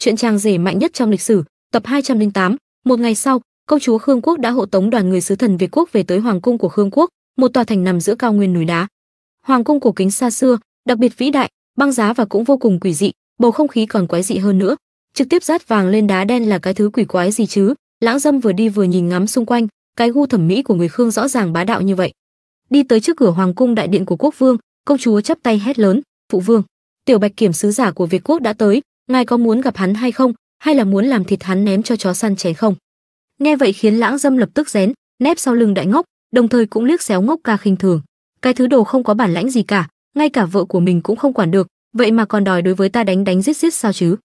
chuyện trang rể mạnh nhất trong lịch sử, tập 208. Một ngày sau, công chúa Khương Quốc đã hộ tống đoàn người sứ thần Việt quốc về tới hoàng cung của Khương Quốc, một tòa thành nằm giữa cao nguyên núi đá. Hoàng cung cổ kính xa xưa, đặc biệt vĩ đại, băng giá và cũng vô cùng quỷ dị, bầu không khí còn quái dị hơn nữa. Trực tiếp rát vàng lên đá đen là cái thứ quỷ quái gì chứ? Lãng Dâm vừa đi vừa nhìn ngắm xung quanh, cái gu thẩm mỹ của người Khương rõ ràng bá đạo như vậy. Đi tới trước cửa hoàng cung đại điện của quốc vương, công chúa chắp tay hét lớn, "Phụ vương, tiểu Bạch kiểm sứ giả của Việt quốc đã tới, ngài có muốn gặp hắn hay không hay là muốn làm thịt hắn ném cho chó săn chén không nghe vậy khiến lãng dâm lập tức rén nép sau lưng đại ngốc đồng thời cũng liếc xéo ngốc ca khinh thường cái thứ đồ không có bản lãnh gì cả ngay cả vợ của mình cũng không quản được vậy mà còn đòi đối với ta đánh đánh giết giết sao chứ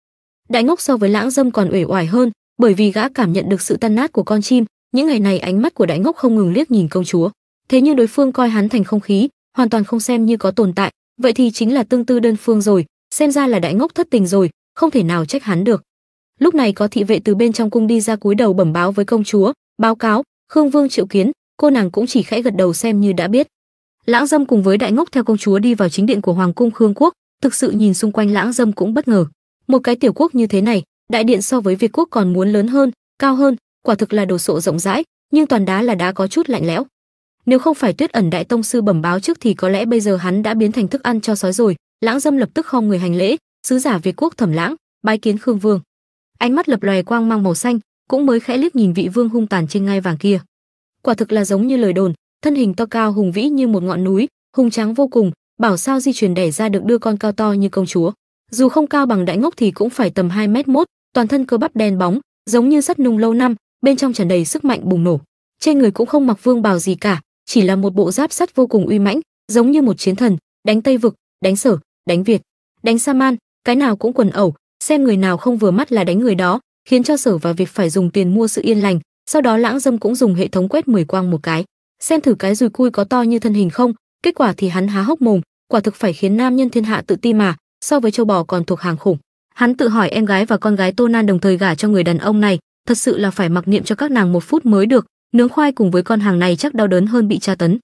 đại ngốc so với lãng dâm còn uể oải hơn bởi vì gã cảm nhận được sự tan nát của con chim những ngày này ánh mắt của đại ngốc không ngừng liếc nhìn công chúa thế nhưng đối phương coi hắn thành không khí hoàn toàn không xem như có tồn tại vậy thì chính là tương tư đơn phương rồi xem ra là đại ngốc thất tình rồi không thể nào trách hắn được. Lúc này có thị vệ từ bên trong cung đi ra cúi đầu bẩm báo với công chúa, báo cáo, Khương Vương triệu kiến, cô nàng cũng chỉ khẽ gật đầu xem như đã biết. Lãng Dâm cùng với Đại Ngốc theo công chúa đi vào chính điện của hoàng cung Khương quốc, thực sự nhìn xung quanh Lãng Dâm cũng bất ngờ. Một cái tiểu quốc như thế này, đại điện so với Việt quốc còn muốn lớn hơn, cao hơn, quả thực là đồ sộ rộng rãi, nhưng toàn đá là đá có chút lạnh lẽo. Nếu không phải Tuyết ẩn đại tông sư bẩm báo trước thì có lẽ bây giờ hắn đã biến thành thức ăn cho sói rồi. Lãng Dâm lập tức khom người hành lễ, sứ giả Việt quốc Thẩm Lãng, bái kiến Khương Vương. Ánh mắt lập lòe quang mang màu xanh, cũng mới khẽ liếc nhìn vị vương hung tàn trên ngai vàng kia. Quả thực là giống như lời đồn, thân hình to cao hùng vĩ như một ngọn núi, hùng tráng vô cùng, bảo sao di truyền đẻ ra được đưa con cao to như công chúa. Dù không cao bằng đại ngốc thì cũng phải tầm 2 mét mốt, toàn thân cơ bắp đen bóng, giống như sắt nung lâu năm, bên trong tràn đầy sức mạnh bùng nổ. Trên người cũng không mặc vương bào gì cả, chỉ là một bộ giáp sắt vô cùng uy mãnh, giống như một chiến thần, đánh Tây vực, đánh Sở, đánh Việt, đánh Sa Man, cái nào cũng quần ẩu, xem người nào không vừa mắt là đánh người đó, khiến cho Sở và Việc phải dùng tiền mua sự yên lành, sau đó Lãng Dâm cũng dùng hệ thống quét mười quang một cái, xem thử cái dùi cui có to như thân hình không, kết quả thì hắn há hốc mồm, quả thực phải khiến nam nhân thiên hạ tự ti mà, so với châu bò còn thuộc hàng khủng. Hắn tự hỏi em gái và con gái Tô Nan đồng thời gả cho người đàn ông này, thật sự là phải mặc niệm cho các nàng một phút mới được, nướng khoai cùng với con hàng này chắc đau đớn hơn bị tra tấn.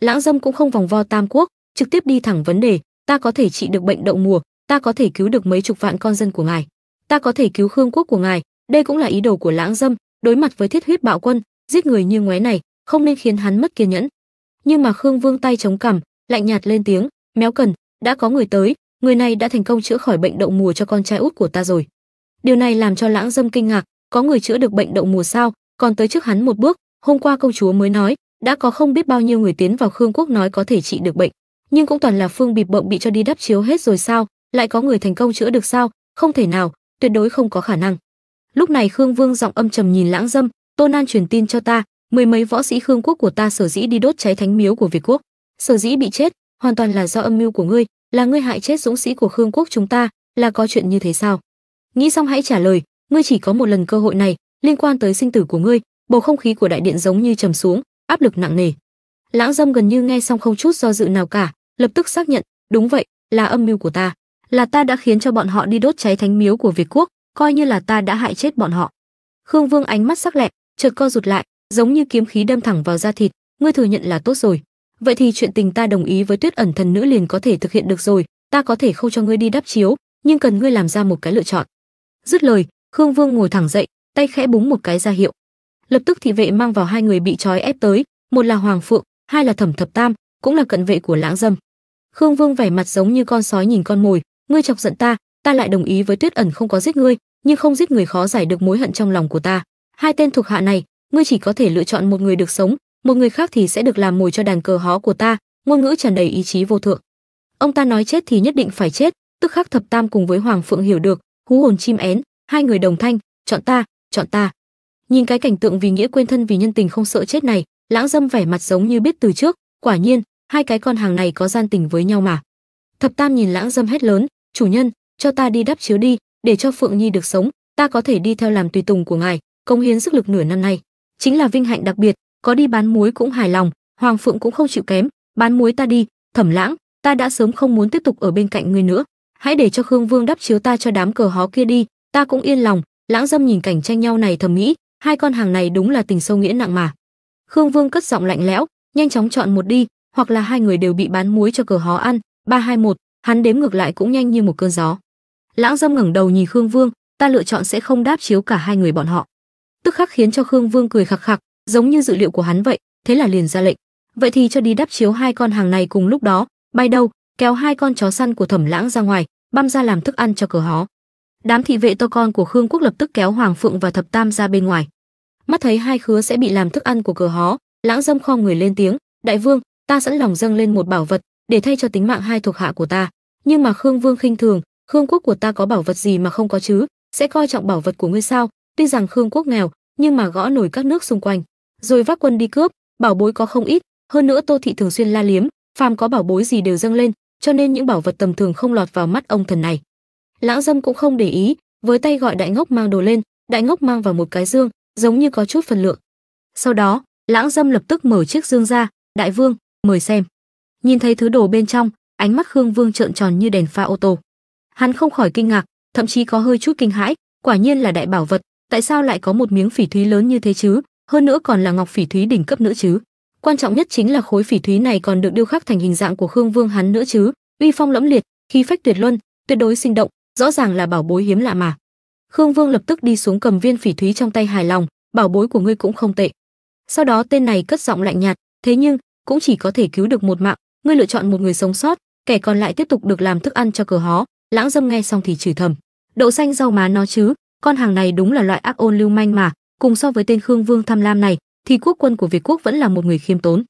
Lãng Dâm cũng không vòng vo tam quốc, trực tiếp đi thẳng vấn đề, ta có thể trị được bệnh đậu mùa, ta có thể cứu được mấy chục vạn con dân của ngài, ta có thể cứu Khương quốc của ngài, đây cũng là ý đồ của Lãng Dâm, đối mặt với Thiết Huyết Bạo Quân, giết người như ngoé này, không nên khiến hắn mất kiên nhẫn. Nhưng mà Khương Vương tay chống cằm, lạnh nhạt lên tiếng, "Méo Cần, đã có người tới, người này đã thành công chữa khỏi bệnh đậu mùa cho con trai út của ta rồi." Điều này làm cho Lãng Dâm kinh ngạc, có người chữa được bệnh đậu mùa sao, còn tới trước hắn một bước, hôm qua công chúa mới nói, đã có không biết bao nhiêu người tiến vào Khương quốc nói có thể trị được bệnh, nhưng cũng toàn là phương bịp bợm bị cho đi đắp chiếu hết rồi sao, lại có người thành công chữa được sao không thể nào tuyệt đối không có khả năng lúc này khương vương giọng âm trầm nhìn lãng dâm tôn an truyền tin cho ta mười mấy võ sĩ khương quốc của ta sở dĩ đi đốt cháy thánh miếu của việt quốc sở dĩ bị chết hoàn toàn là do âm mưu của ngươi là ngươi hại chết dũng sĩ của khương quốc chúng ta là có chuyện như thế sao nghĩ xong hãy trả lời ngươi chỉ có một lần cơ hội này liên quan tới sinh tử của ngươi bầu không khí của đại điện giống như trầm xuống áp lực nặng nề lãng dâm gần như nghe xong không chút do dự nào cả lập tức xác nhận đúng vậy là âm mưu của ta là ta đã khiến cho bọn họ đi đốt cháy thánh miếu của Việt quốc, coi như là ta đã hại chết bọn họ. Khương Vương ánh mắt sắc lẹm, chợt co rụt lại, giống như kiếm khí đâm thẳng vào da thịt, ngươi thừa nhận là tốt rồi. Vậy thì chuyện tình ta đồng ý với Tuyết ẩn thần nữ liền có thể thực hiện được rồi, ta có thể không cho ngươi đi đắp chiếu, nhưng cần ngươi làm ra một cái lựa chọn. Dứt lời, Khương Vương ngồi thẳng dậy, tay khẽ búng một cái ra hiệu. Lập tức thị vệ mang vào hai người bị trói ép tới, một là Hoàng Phượng, hai là Thẩm Thập Tam, cũng là cận vệ của Lãng Dâm. Khương Vương vẻ mặt giống như con sói nhìn con mồi, ngươi chọc giận ta, ta lại đồng ý với Tuyết ẩn không có giết ngươi, nhưng không giết người khó giải được mối hận trong lòng của ta. Hai tên thuộc hạ này, ngươi chỉ có thể lựa chọn một người được sống, một người khác thì sẽ được làm mồi cho đàn cờ hó của ta." Ngôn ngữ tràn đầy ý chí vô thượng. Ông ta nói chết thì nhất định phải chết, tức khắc thập tam cùng với Hoàng Phượng hiểu được, hú hồn chim én, hai người đồng thanh, "Chọn ta, chọn ta." Nhìn cái cảnh tượng vì nghĩa quên thân vì nhân tình không sợ chết này, Lãng Dâm vẻ mặt giống như biết từ trước, quả nhiên, hai cái con hàng này có gian tình với nhau mà. Thập Tam nhìn Lãng Dâm hét lớn, chủ nhân cho ta đi đắp chiếu đi để cho phượng nhi được sống ta có thể đi theo làm tùy tùng của ngài công hiến sức lực nửa năm nay chính là vinh hạnh đặc biệt có đi bán muối cũng hài lòng hoàng phượng cũng không chịu kém bán muối ta đi thẩm lãng ta đã sớm không muốn tiếp tục ở bên cạnh ngươi nữa hãy để cho khương vương đắp chiếu ta cho đám cờ hó kia đi ta cũng yên lòng lãng dâm nhìn cảnh tranh nhau này thầm nghĩ hai con hàng này đúng là tình sâu nghĩa nặng mà khương vương cất giọng lạnh lẽo nhanh chóng chọn một đi hoặc là hai người đều bị bán muối cho cờ hó ăn ba hai một hắn đếm ngược lại cũng nhanh như một cơn gió lãng dâm ngẩng đầu nhìn khương vương ta lựa chọn sẽ không đáp chiếu cả hai người bọn họ tức khắc khiến cho khương vương cười khặc khặc giống như dự liệu của hắn vậy thế là liền ra lệnh vậy thì cho đi đáp chiếu hai con hàng này cùng lúc đó bay đâu kéo hai con chó săn của thẩm lãng ra ngoài băm ra làm thức ăn cho cửa hó đám thị vệ to con của khương quốc lập tức kéo hoàng phượng và thập tam ra bên ngoài mắt thấy hai khứa sẽ bị làm thức ăn của cửa hó lãng dâm kho người lên tiếng đại vương ta sẵn lòng dâng lên một bảo vật để thay cho tính mạng hai thuộc hạ của ta nhưng mà khương vương khinh thường khương quốc của ta có bảo vật gì mà không có chứ sẽ coi trọng bảo vật của ngươi sao tuy rằng khương quốc nghèo nhưng mà gõ nổi các nước xung quanh rồi vác quân đi cướp bảo bối có không ít hơn nữa tô thị thường xuyên la liếm phàm có bảo bối gì đều dâng lên cho nên những bảo vật tầm thường không lọt vào mắt ông thần này lão dâm cũng không để ý với tay gọi đại ngốc mang đồ lên đại ngốc mang vào một cái dương giống như có chút phần lượng sau đó lão dâm lập tức mở chiếc dương ra đại vương mời xem Nhìn thấy thứ đồ bên trong, ánh mắt Khương Vương trợn tròn như đèn pha ô tô. Hắn không khỏi kinh ngạc, thậm chí có hơi chút kinh hãi, quả nhiên là đại bảo vật, tại sao lại có một miếng phỉ thúy lớn như thế chứ, hơn nữa còn là ngọc phỉ thúy đỉnh cấp nữa chứ. Quan trọng nhất chính là khối phỉ thúy này còn được điêu khắc thành hình dạng của Khương Vương hắn nữa chứ, uy phong lẫm liệt, khí phách tuyệt luân, tuyệt đối sinh động, rõ ràng là bảo bối hiếm lạ mà. Khương Vương lập tức đi xuống cầm viên phỉ thúy trong tay hài lòng, bảo bối của ngươi cũng không tệ. Sau đó tên này cất giọng lạnh nhạt, thế nhưng cũng chỉ có thể cứu được một mạng, ngươi lựa chọn một người sống sót kẻ còn lại tiếp tục được làm thức ăn cho cờ hó lãng dâm nghe xong thì chửi thầm đậu xanh rau má nó chứ con hàng này đúng là loại ác ôn lưu manh mà cùng so với tên khương vương tham lam này thì quốc quân của việt quốc vẫn là một người khiêm tốn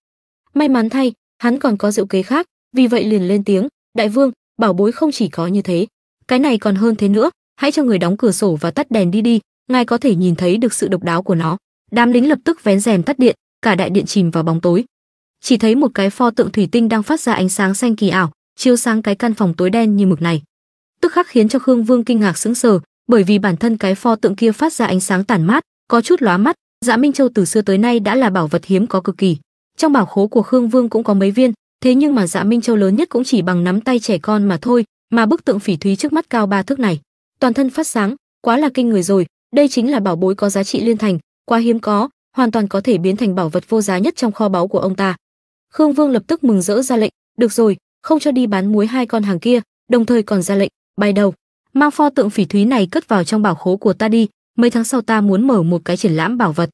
may mắn thay hắn còn có diệu kế khác vì vậy liền lên tiếng đại vương bảo bối không chỉ có như thế cái này còn hơn thế nữa hãy cho người đóng cửa sổ và tắt đèn đi đi ngài có thể nhìn thấy được sự độc đáo của nó đám lính lập tức vén rèm tắt điện cả đại điện chìm vào bóng tối chỉ thấy một cái pho tượng thủy tinh đang phát ra ánh sáng xanh kỳ ảo, chiếu sáng cái căn phòng tối đen như mực này. Tức khắc khiến cho Khương Vương kinh ngạc sững sờ, bởi vì bản thân cái pho tượng kia phát ra ánh sáng tản mát, có chút lóa mắt, Dạ Minh Châu từ xưa tới nay đã là bảo vật hiếm có cực kỳ. Trong bảo khố của Khương Vương cũng có mấy viên, thế nhưng mà Dạ Minh Châu lớn nhất cũng chỉ bằng nắm tay trẻ con mà thôi, mà bức tượng phỉ thúy trước mắt cao ba thước này, toàn thân phát sáng, quá là kinh người rồi, đây chính là bảo bối có giá trị liên thành, quá hiếm có, hoàn toàn có thể biến thành bảo vật vô giá nhất trong kho báu của ông ta. Khương Vương lập tức mừng rỡ ra lệnh, "Được rồi, không cho đi bán muối hai con hàng kia." Đồng thời còn ra lệnh, bài đầu, mang pho tượng phỉ thúy này cất vào trong bảo khố của ta đi, mấy tháng sau ta muốn mở một cái triển lãm bảo vật."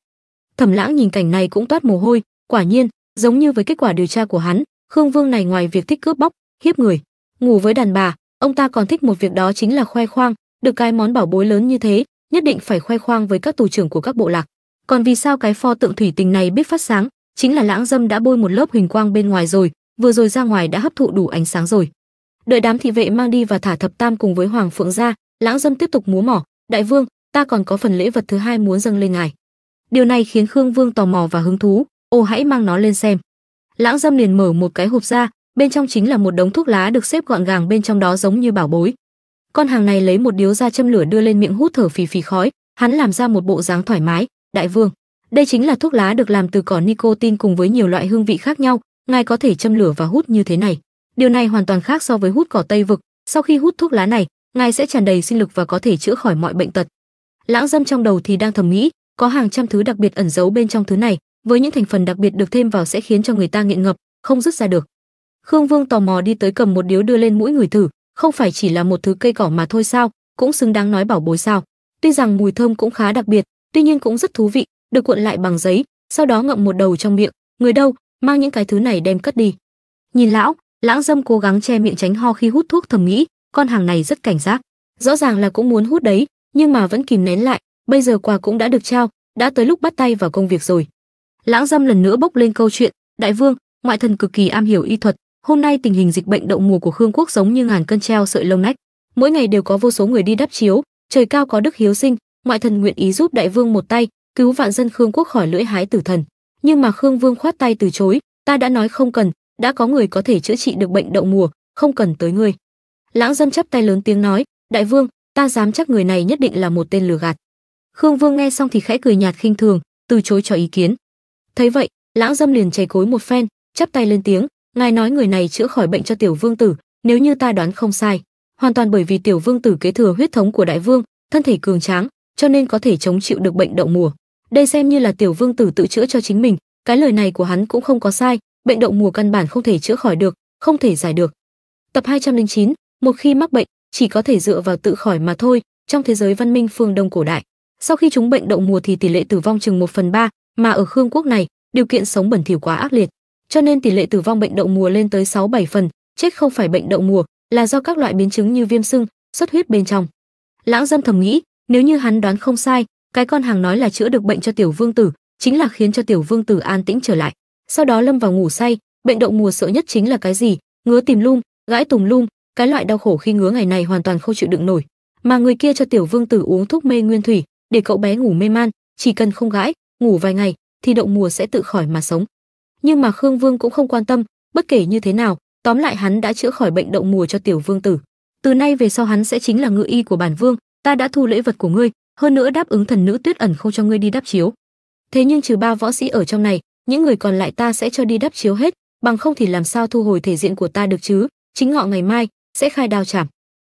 Thẩm Lãng nhìn cảnh này cũng toát mồ hôi, quả nhiên, giống như với kết quả điều tra của hắn, Khương Vương này ngoài việc thích cướp bóc, hiếp người, ngủ với đàn bà, ông ta còn thích một việc đó chính là khoe khoang, được cái món bảo bối lớn như thế, nhất định phải khoe khoang với các tù trưởng của các bộ lạc. Còn vì sao cái pho tượng thủy tinh này biết phát sáng, chính là lãng dâm đã bôi một lớp huỳnh quang bên ngoài rồi, vừa rồi ra ngoài đã hấp thụ đủ ánh sáng rồi. Đợi đám thị vệ mang đi và thả thập tam cùng với Hoàng Phượng ra, lãng dâm tiếp tục múa mỏ, "Đại vương, ta còn có phần lễ vật thứ hai muốn dâng lên ngài." Điều này khiến Khương Vương tò mò và hứng thú, "Ô hãy mang nó lên xem." Lãng dâm liền mở một cái hộp ra, bên trong chính là một đống thuốc lá được xếp gọn gàng bên trong đó giống như bảo bối. Con hàng này lấy một điếu ra châm lửa đưa lên miệng hút thở phì phì khói, hắn làm ra một bộ dáng thoải mái, "Đại vương, đây chính là thuốc lá được làm từ cỏ nicotine cùng với nhiều loại hương vị khác nhau, ngài có thể châm lửa và hút như thế này. Điều này hoàn toàn khác so với hút cỏ Tây vực, sau khi hút thuốc lá này, ngài sẽ tràn đầy sinh lực và có thể chữa khỏi mọi bệnh tật. Lãng Dâm trong đầu thì đang thầm nghĩ, có hàng trăm thứ đặc biệt ẩn giấu bên trong thứ này, với những thành phần đặc biệt được thêm vào sẽ khiến cho người ta nghiện ngập, không dứt ra được. Khương Vương tò mò đi tới cầm một điếu đưa lên mũi người thử, không phải chỉ là một thứ cây cỏ mà thôi sao, cũng xứng đáng nói bảo bối sao. Tuy rằng mùi thơm cũng khá đặc biệt, tuy nhiên cũng rất thú vị, được cuộn lại bằng giấy, sau đó ngậm một đầu trong miệng, người đâu, mang những cái thứ này đem cất đi. Nhìn lão, lãng dâm cố gắng che miệng tránh ho khi hút thuốc thầm nghĩ, con hàng này rất cảnh giác, rõ ràng là cũng muốn hút đấy, nhưng mà vẫn kìm nén lại, bây giờ quà cũng đã được trao, đã tới lúc bắt tay vào công việc rồi. Lãng dâm lần nữa bốc lên câu chuyện, đại vương, ngoại thần cực kỳ am hiểu y thuật, hôm nay tình hình dịch bệnh đậu mùa của Khương quốc giống như ngàn cân treo sợi lông nách, mỗi ngày đều có vô số người đi đắp chiếu, trời cao có đức hiếu sinh, ngoại thần nguyện ý giúp đại vương một tay, cứu vạn dân Khương quốc khỏi lưỡi hái tử thần. Nhưng mà Khương Vương khoát tay từ chối, ta đã nói không cần, đã có người có thể chữa trị được bệnh đậu mùa, không cần tới ngươi. Lãng Dâm chắp tay lớn tiếng nói, đại vương, ta dám chắc người này nhất định là một tên lừa gạt. Khương Vương nghe xong thì khẽ cười nhạt khinh thường, từ chối cho ý kiến. Thấy vậy, Lãng Dâm liền chày cối một phen, chắp tay lên tiếng, ngài nói người này chữa khỏi bệnh cho tiểu vương tử, nếu như ta đoán không sai, hoàn toàn bởi vì tiểu vương tử kế thừa huyết thống của đại vương, thân thể cường tráng, cho nên có thể chống chịu được bệnh đậu mùa đây xem như là tiểu vương tử tự chữa cho chính mình cái lời này của hắn cũng không có sai bệnh động mùa căn bản không thể chữa khỏi được không thể giải được tập 209, một khi mắc bệnh chỉ có thể dựa vào tự khỏi mà thôi trong thế giới văn minh phương đông cổ đại sau khi chúng bệnh động mùa thì tỷ lệ tử vong chừng 1 phần ba mà ở khương quốc này điều kiện sống bẩn thỉu quá ác liệt cho nên tỷ lệ tử vong bệnh động mùa lên tới 6-7 phần chết không phải bệnh động mùa là do các loại biến chứng như viêm sưng xuất huyết bên trong lãng dâm thầm nghĩ nếu như hắn đoán không sai cái con hàng nói là chữa được bệnh cho tiểu vương tử, chính là khiến cho tiểu vương tử an tĩnh trở lại. Sau đó lâm vào ngủ say, bệnh động mùa sợ nhất chính là cái gì? Ngứa tìm lum, gãi tùng lum, cái loại đau khổ khi ngứa ngày này hoàn toàn không chịu đựng nổi. Mà người kia cho tiểu vương tử uống thuốc mê nguyên thủy, để cậu bé ngủ mê man, chỉ cần không gãi, ngủ vài ngày thì động mùa sẽ tự khỏi mà sống. Nhưng mà Khương Vương cũng không quan tâm, bất kể như thế nào, tóm lại hắn đã chữa khỏi bệnh động mùa cho tiểu vương tử. Từ nay về sau hắn sẽ chính là ngự y của bản vương, ta đã thu lễ vật của ngươi, hơn nữa đáp ứng thần nữ Tuyết ẩn không cho ngươi đi đáp chiếu. Thế nhưng trừ ba võ sĩ ở trong này, những người còn lại ta sẽ cho đi đáp chiếu hết, bằng không thì làm sao thu hồi thể diện của ta được chứ? Chính ngọ ngày mai sẽ khai đao chảm.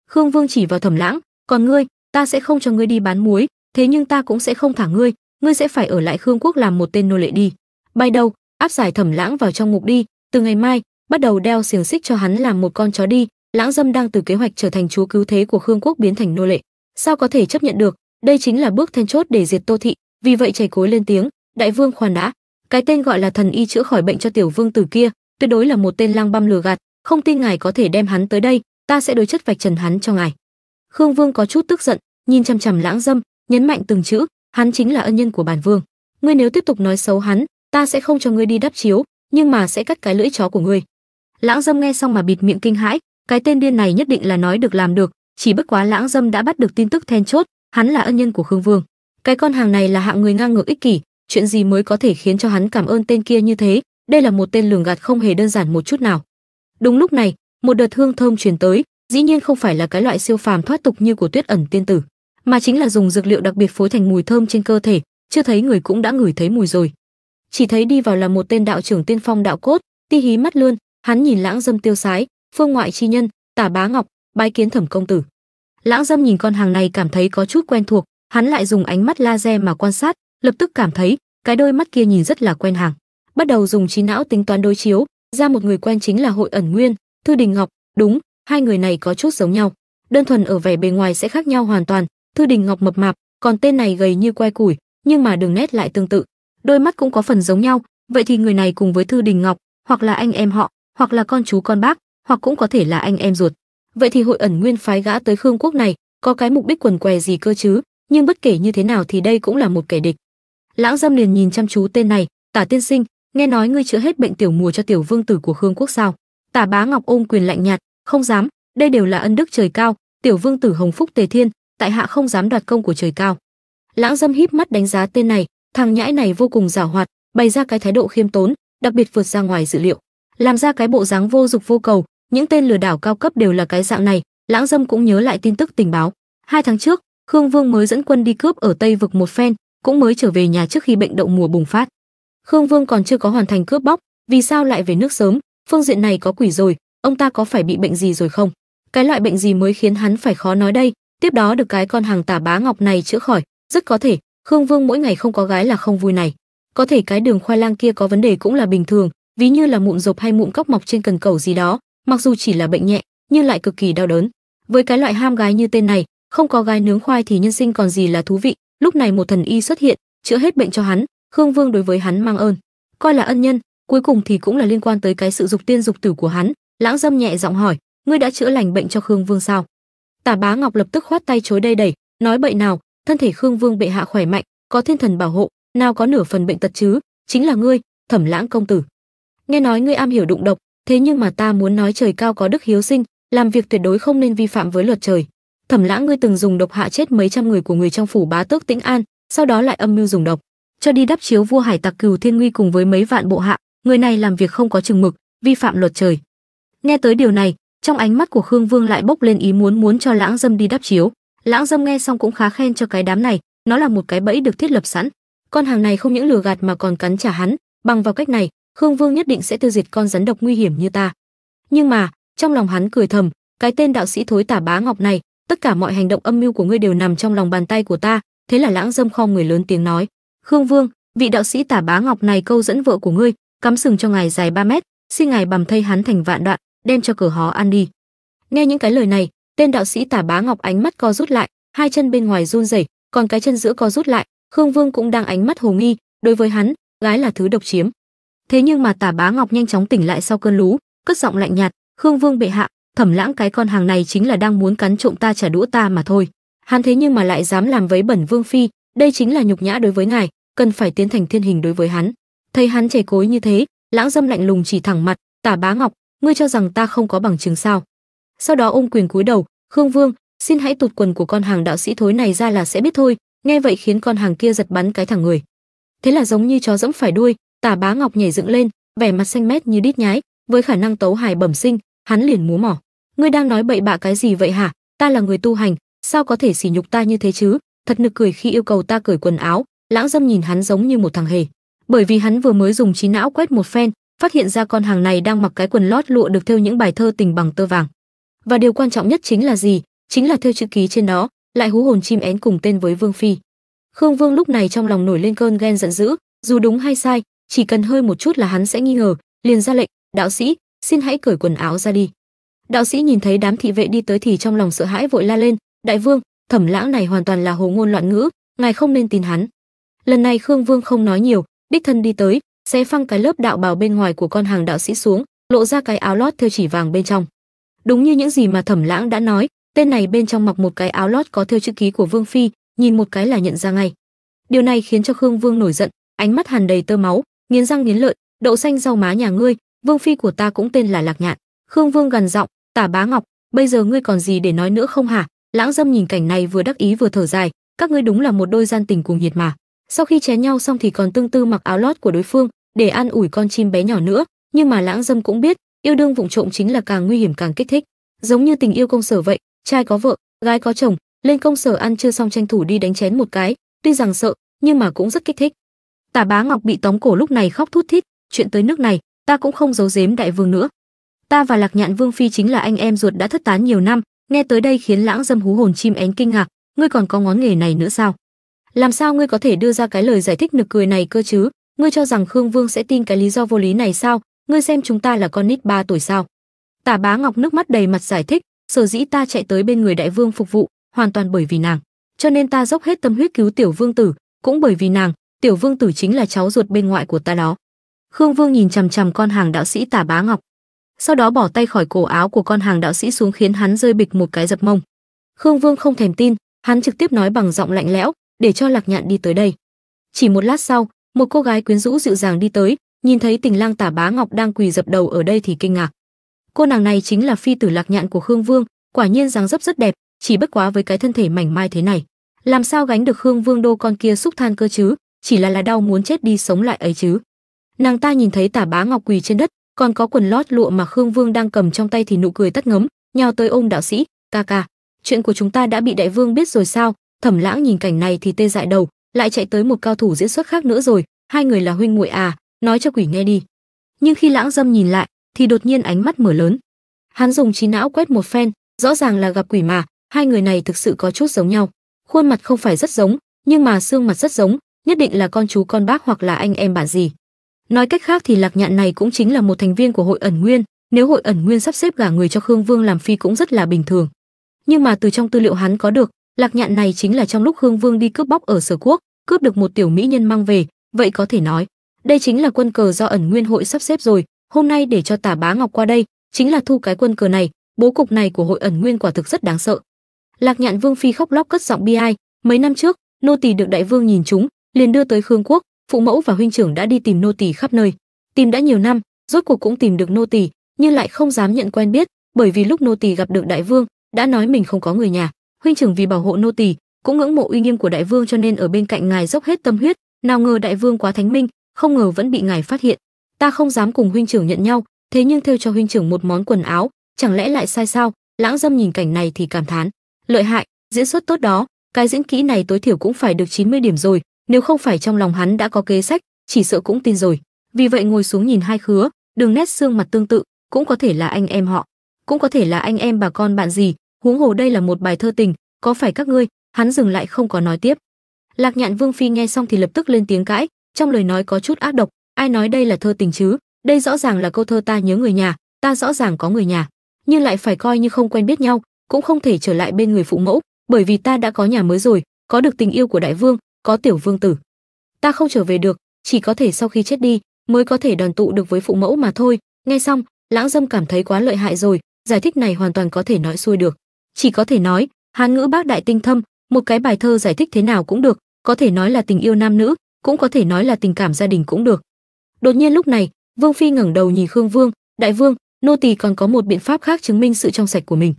Khương Vương chỉ vào Thẩm Lãng, còn ngươi, ta sẽ không cho ngươi đi bán muối, thế nhưng ta cũng sẽ không thả ngươi, ngươi sẽ phải ở lại Khương quốc làm một tên nô lệ đi. Bay đầu, áp giải Thẩm Lãng vào trong ngục đi, từ ngày mai, bắt đầu đeo xiềng xích cho hắn làm một con chó đi. Lãng Dâm đang từ kế hoạch trở thành chúa cứu thế của Khương quốc biến thành nô lệ, sao có thể chấp nhận được? Đây chính là bước then chốt để diệt Tô thị, vì vậy chảy cối lên tiếng, "Đại vương khoan đã, cái tên gọi là thần y chữa khỏi bệnh cho tiểu vương tử kia, tuyệt đối là một tên lang băm lừa gạt, không tin ngài có thể đem hắn tới đây, ta sẽ đối chất vạch trần hắn cho ngài." Khương Vương có chút tức giận, nhìn chằm chằm Lãng Dâm, nhấn mạnh từng chữ, hắn chính là ân nhân của bản vương. Ngươi nếu tiếp tục nói xấu hắn, ta sẽ không cho ngươi đi đắp chiếu, nhưng mà sẽ cắt cái lưỡi chó của ngươi. Lãng Dâm nghe xong mà bịt miệng kinh hãi, cái tên điên này nhất định là nói được làm được, chỉ bất quá Lãng Dâm đã bắt được tin tức then chốt, hắn là ân nhân của Khương Vương. Cái con hàng này là hạng người ngang ngược ích kỷ, chuyện gì mới có thể khiến cho hắn cảm ơn tên kia như thế, đây là một tên lường gạt không hề đơn giản một chút nào. Đúng lúc này, một đợt hương thơm truyền tới, dĩ nhiên không phải là cái loại siêu phàm thoát tục như của Tuyết ẩn tiên tử, mà chính là dùng dược liệu đặc biệt phối thành mùi thơm trên cơ thể, chưa thấy người cũng đã ngửi thấy mùi rồi. Chỉ thấy đi vào là một tên đạo trưởng tiên phong đạo cốt, ti hí mắt lươn, hắn nhìn lãng dâm tiêu sái, phương ngoại chi nhân, tả bá ngọc, bái kiến thẩm công tử lãng Dâm nhìn con hàng này cảm thấy có chút quen thuộc, hắn lại dùng ánh mắt laser mà quan sát, lập tức cảm thấy cái đôi mắt kia nhìn rất là quen hàng. Bắt đầu dùng trí não tính toán đối chiếu, ra một người quen chính là Hội Ẩn Nguyên, Thư Đình Ngọc, đúng, hai người này có chút giống nhau. Đơn thuần ở vẻ bề ngoài sẽ khác nhau hoàn toàn, Thư Đình Ngọc mập mạp, còn tên này gầy như que củi, nhưng mà đường nét lại tương tự. Đôi mắt cũng có phần giống nhau, vậy thì người này cùng với Thư Đình Ngọc, hoặc là anh em họ, hoặc là con chú con bác, hoặc cũng có thể là anh em ruột vậy thì hội ẩn nguyên phái gã tới khương quốc này có cái mục đích quần què gì cơ chứ nhưng bất kể như thế nào thì đây cũng là một kẻ địch lãng dâm liền nhìn chăm chú tên này tả tiên sinh nghe nói ngươi chữa hết bệnh tiểu mùa cho tiểu vương tử của khương quốc sao tả bá ngọc ôm quyền lạnh nhạt không dám đây đều là ân đức trời cao tiểu vương tử hồng phúc tề thiên tại hạ không dám đoạt công của trời cao lãng dâm híp mắt đánh giá tên này thằng nhãi này vô cùng giả hoạt bày ra cái thái độ khiêm tốn đặc biệt vượt ra ngoài dự liệu làm ra cái bộ dáng vô dục vô cầu những tên lừa đảo cao cấp đều là cái dạng này lãng dâm cũng nhớ lại tin tức tình báo hai tháng trước khương vương mới dẫn quân đi cướp ở tây vực một phen cũng mới trở về nhà trước khi bệnh đậu mùa bùng phát khương vương còn chưa có hoàn thành cướp bóc vì sao lại về nước sớm phương diện này có quỷ rồi ông ta có phải bị bệnh gì rồi không cái loại bệnh gì mới khiến hắn phải khó nói đây tiếp đó được cái con hàng tả bá ngọc này chữa khỏi rất có thể khương vương mỗi ngày không có gái là không vui này có thể cái đường khoai lang kia có vấn đề cũng là bình thường ví như là mụn rộp hay mụn cóc mọc trên cần cầu gì đó mặc dù chỉ là bệnh nhẹ, nhưng lại cực kỳ đau đớn. Với cái loại ham gái như tên này, không có gái nướng khoai thì nhân sinh còn gì là thú vị. Lúc này một thần y xuất hiện, chữa hết bệnh cho hắn, Khương Vương đối với hắn mang ơn, coi là ân nhân, cuối cùng thì cũng là liên quan tới cái sự dục tiên dục tử của hắn, Lãng Dâm nhẹ giọng hỏi, ngươi đã chữa lành bệnh cho Khương Vương sao? Tả Bá Ngọc lập tức khoát tay chối đây đẩy, nói bậy nào, thân thể Khương Vương bệ hạ khỏe mạnh, có thiên thần bảo hộ, nào có nửa phần bệnh tật chứ, chính là ngươi, Thẩm Lãng công tử. Nghe nói ngươi am hiểu đụng độc, thế nhưng mà ta muốn nói trời cao có đức hiếu sinh, làm việc tuyệt đối không nên vi phạm với luật trời. Thẩm Lãng ngươi từng dùng độc hạ chết mấy trăm người của người trong phủ bá tước Tĩnh An, sau đó lại âm mưu dùng độc, cho đi đắp chiếu vua hải tặc Cừu Thiên Nguy cùng với mấy vạn bộ hạ, người này làm việc không có chừng mực, vi phạm luật trời. Nghe tới điều này, trong ánh mắt của Khương Vương lại bốc lên ý muốn muốn cho Lãng Dâm đi đắp chiếu. Lãng Dâm nghe xong cũng khá khen cho cái đám này, nó là một cái bẫy được thiết lập sẵn. Con hàng này không những lừa gạt mà còn cắn trả hắn, bằng vào cách này, khương vương nhất định sẽ tiêu diệt con rắn độc nguy hiểm như ta nhưng mà trong lòng hắn cười thầm cái tên đạo sĩ thối tả bá ngọc này tất cả mọi hành động âm mưu của ngươi đều nằm trong lòng bàn tay của ta thế là lãng dâm khom người lớn tiếng nói khương vương vị đạo sĩ tả bá ngọc này câu dẫn vợ của ngươi cắm sừng cho ngài dài 3 mét xin ngài bầm thây hắn thành vạn đoạn đem cho cửa hó ăn đi nghe những cái lời này tên đạo sĩ tả bá ngọc ánh mắt co rút lại hai chân bên ngoài run rẩy còn cái chân giữa co rút lại khương vương cũng đang ánh mắt hồ nghi đối với hắn gái là thứ độc chiếm thế nhưng mà tả bá ngọc nhanh chóng tỉnh lại sau cơn lú cất giọng lạnh nhạt khương vương bệ hạ thẩm lãng cái con hàng này chính là đang muốn cắn trộm ta trả đũa ta mà thôi hắn thế nhưng mà lại dám làm vấy bẩn vương phi đây chính là nhục nhã đối với ngài cần phải tiến thành thiên hình đối với hắn thấy hắn chảy cối như thế lãng dâm lạnh lùng chỉ thẳng mặt tả bá ngọc ngươi cho rằng ta không có bằng chứng sao sau đó ôm quyền cúi đầu khương vương xin hãy tụt quần của con hàng đạo sĩ thối này ra là sẽ biết thôi nghe vậy khiến con hàng kia giật bắn cái thẳng người thế là giống như chó dẫm phải đuôi Tả Bá Ngọc nhảy dựng lên, vẻ mặt xanh mét như đít nhái, với khả năng tấu hài bẩm sinh, hắn liền múa mỏ. Ngươi đang nói bậy bạ cái gì vậy hả? Ta là người tu hành, sao có thể sỉ nhục ta như thế chứ? Thật nực cười khi yêu cầu ta cởi quần áo, Lãng Dâm nhìn hắn giống như một thằng hề, bởi vì hắn vừa mới dùng trí não quét một phen, phát hiện ra con hàng này đang mặc cái quần lót lụa được thêu những bài thơ tình bằng tơ vàng. Và điều quan trọng nhất chính là gì? Chính là thêu chữ ký trên đó, lại hú hồn chim én cùng tên với Vương phi. Khương Vương lúc này trong lòng nổi lên cơn ghen giận dữ, dù đúng hay sai, chỉ cần hơi một chút là hắn sẽ nghi ngờ, liền ra lệnh, "Đạo sĩ, xin hãy cởi quần áo ra đi." Đạo sĩ nhìn thấy đám thị vệ đi tới thì trong lòng sợ hãi vội la lên, "Đại vương, thẩm lãng này hoàn toàn là hồ ngôn loạn ngữ, ngài không nên tin hắn." Lần này Khương Vương không nói nhiều, đích thân đi tới, xé phăng cái lớp đạo bào bên ngoài của con hàng đạo sĩ xuống, lộ ra cái áo lót thêu chỉ vàng bên trong. Đúng như những gì mà Thẩm Lãng đã nói, tên này bên trong mặc một cái áo lót có thêu chữ ký của Vương phi, nhìn một cái là nhận ra ngay. Điều này khiến cho Khương Vương nổi giận, ánh mắt hàn đầy tơ máu, nghiến răng nghiến lợi, đậu xanh rau má nhà ngươi, vương phi của ta cũng tên là Lạc Nhạn. Khương Vương gần giọng, "Tả Bá Ngọc, bây giờ ngươi còn gì để nói nữa không hả?" Lãng Dâm nhìn cảnh này vừa đắc ý vừa thở dài, các ngươi đúng là một đôi gian tình cùng nhiệt mà. Sau khi chén nhau xong thì còn tương tư mặc áo lót của đối phương để an ủi con chim bé nhỏ nữa, nhưng mà Lãng Dâm cũng biết, yêu đương vụng trộm chính là càng nguy hiểm càng kích thích, giống như tình yêu công sở vậy, trai có vợ, gái có chồng, lên công sở ăn chưa xong tranh thủ đi đánh chén một cái, tuy rằng sợ, nhưng mà cũng rất kích thích. Tả Bá Ngọc bị tống cổ lúc này khóc thút thít, chuyện tới nước này, ta cũng không giấu giếm đại vương nữa. Ta và Lạc Nhạn Vương phi chính là anh em ruột đã thất tán nhiều năm, nghe tới đây khiến Lãng Dâm hú hồn chim én kinh ngạc, ngươi còn có ngón nghề này nữa sao? Làm sao ngươi có thể đưa ra cái lời giải thích nực cười này cơ chứ? Ngươi cho rằng Khương Vương sẽ tin cái lý do vô lý này sao? Ngươi xem chúng ta là con nít ba tuổi sao? Tả Bá Ngọc nước mắt đầy mặt giải thích, sở dĩ ta chạy tới bên người đại vương phục vụ, hoàn toàn bởi vì nàng, cho nên ta dốc hết tâm huyết cứu tiểu vương tử, cũng bởi vì nàng, tiểu vương tử chính là cháu ruột bên ngoại của ta đó. Khương Vương nhìn chằm chằm con hàng đạo sĩ Tả Bá Ngọc, sau đó bỏ tay khỏi cổ áo của con hàng đạo sĩ xuống khiến hắn rơi bịch một cái dập mông. Khương Vương không thèm tin, hắn trực tiếp nói bằng giọng lạnh lẽo, để cho Lạc Nhạn đi tới đây. Chỉ một lát sau, một cô gái quyến rũ dịu dàng đi tới, nhìn thấy Tình Lang Tả Bá Ngọc đang quỳ dập đầu ở đây thì kinh ngạc. Cô nàng này chính là phi tử Lạc Nhạn của Khương Vương, quả nhiên dáng dấp rất đẹp, chỉ bất quá với cái thân thể mảnh mai thế này, làm sao gánh được Khương Vương đô con kia xúc than cơ chứ, chỉ là là đau muốn chết đi sống lại ấy chứ. Nàng ta nhìn thấy Tả Bá Ngọc quỳ trên đất, còn có quần lót lụa mà Khương Vương đang cầm trong tay thì nụ cười tắt ngấm, nhào tới ôm đạo sĩ, "Ca ca, chuyện của chúng ta đã bị đại vương biết rồi sao?" Thẩm Lãng nhìn cảnh này thì tê dại đầu, lại chạy tới một cao thủ diễn xuất khác nữa rồi, hai người là huynh muội à, nói cho quỷ nghe đi. Nhưng khi Lãng Dâm nhìn lại, thì đột nhiên ánh mắt mở lớn. Hắn dùng trí não quét một phen, rõ ràng là gặp quỷ mà, hai người này thực sự có chút giống nhau. Khuôn mặt không phải rất giống, nhưng mà xương mặt rất giống, nhất định là con chú con bác hoặc là anh em bạn gì. Nói cách khác thì Lạc Nhạn này cũng chính là một thành viên của hội ẩn nguyên, nếu hội ẩn nguyên sắp xếp gả người cho Khương Vương làm phi cũng rất là bình thường. Nhưng mà từ trong tư liệu hắn có được, Lạc Nhạn này chính là trong lúc Khương Vương đi cướp bóc ở Sở Quốc, cướp được một tiểu mỹ nhân mang về, vậy có thể nói, đây chính là quân cờ do ẩn nguyên hội sắp xếp rồi, hôm nay để cho Tả Bá Ngọc qua đây, chính là thu cái quân cờ này, bố cục này của hội ẩn nguyên quả thực rất đáng sợ. Lạc Nhạn Vương phi khóc lóc cất giọng bi ai, mấy năm trước, nô tỳ được đại vương nhìn chúng, liền đưa tới Khương Quốc, phụ mẫu và huynh trưởng đã đi tìm nô tỳ khắp nơi, tìm đã nhiều năm, rốt cuộc cũng tìm được nô tỳ, nhưng lại không dám nhận quen biết, bởi vì lúc nô tỳ gặp được đại vương, đã nói mình không có người nhà, huynh trưởng vì bảo hộ nô tỳ, cũng ngưỡng mộ uy nghiêm của đại vương cho nên ở bên cạnh ngài dốc hết tâm huyết, nào ngờ đại vương quá thánh minh, không ngờ vẫn bị ngài phát hiện. Ta không dám cùng huynh trưởng nhận nhau, thế nhưng theo cho huynh trưởng một món quần áo, chẳng lẽ lại sai sao? Lãng Dâm nhìn cảnh này thì cảm thán, lợi hại, diễn xuất tốt đó, cái diễn kỹ này tối thiểu cũng phải được 90 điểm rồi, nếu không phải trong lòng hắn đã có kế sách, chỉ sợ cũng tin rồi. Vì vậy ngồi xuống nhìn hai khứa, đường nét xương mặt tương tự, cũng có thể là anh em họ, cũng có thể là anh em bà con bạn gì, huống hồ đây là một bài thơ tình, có phải các ngươi? Hắn dừng lại không có nói tiếp. Lạc Nhạn Vương phi nghe xong thì lập tức lên tiếng cãi, trong lời nói có chút ác độc, ai nói đây là thơ tình chứ, đây rõ ràng là câu thơ ta nhớ người nhà, ta rõ ràng có người nhà, nhưng lại phải coi như không quen biết nhau, cũng không thể trở lại bên người phụ mẫu, bởi vì ta đã có nhà mới rồi, có được tình yêu của đại vương, có tiểu vương tử. Ta không trở về được, chỉ có thể sau khi chết đi mới có thể đoàn tụ được với phụ mẫu mà thôi. Nghe xong, Lãng Dâm cảm thấy quá lợi hại rồi, giải thích này hoàn toàn có thể nói xuôi được. Chỉ có thể nói, Hán ngữ bác đại tinh thâm, một cái bài thơ giải thích thế nào cũng được, có thể nói là tình yêu nam nữ, cũng có thể nói là tình cảm gia đình cũng được. Đột nhiên lúc này, Vương phi ngẩng đầu nhìn Khương Vương, "Đại vương, nô tỳ còn có một biện pháp khác chứng minh sự trong sạch của mình."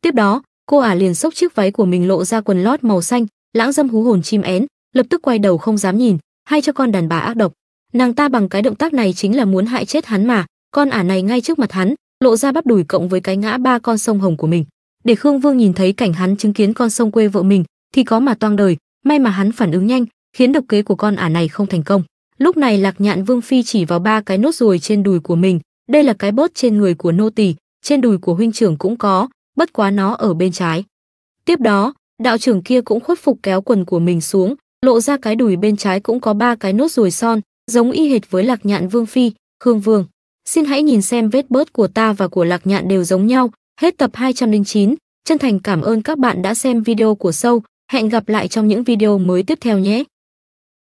Tiếp đó, cô ả liền xốc chiếc váy của mình lộ ra quần lót màu xanh, lãng dâm hú hồn chim én, lập tức quay đầu không dám nhìn hay cho con đàn bà ác độc nàng ta bằng cái động tác này chính là muốn hại chết hắn mà con ả này ngay trước mặt hắn lộ ra bắp đùi cộng với cái ngã ba con sông hồng của mình để khương vương nhìn thấy cảnh hắn chứng kiến con sông quê vợ mình thì có mà toang đời may mà hắn phản ứng nhanh khiến độc kế của con ả này không thành công lúc này lạc nhạn vương phi chỉ vào ba cái nốt ruồi trên đùi của mình đây là cái bớt trên người của nô tỳ trên đùi của huynh trưởng cũng có bất quá nó ở bên trái tiếp đó đạo trưởng kia cũng khuất phục kéo quần của mình xuống lộ ra cái đùi bên trái cũng có ba cái nốt ruồi son, giống y hệt với Lạc Nhạn Vương phi, Khương Vương. Xin hãy nhìn xem vết bớt của ta và của Lạc Nhạn đều giống nhau. Hết tập 209, chân thành cảm ơn các bạn đã xem video của sâu, hẹn gặp lại trong những video mới tiếp theo nhé.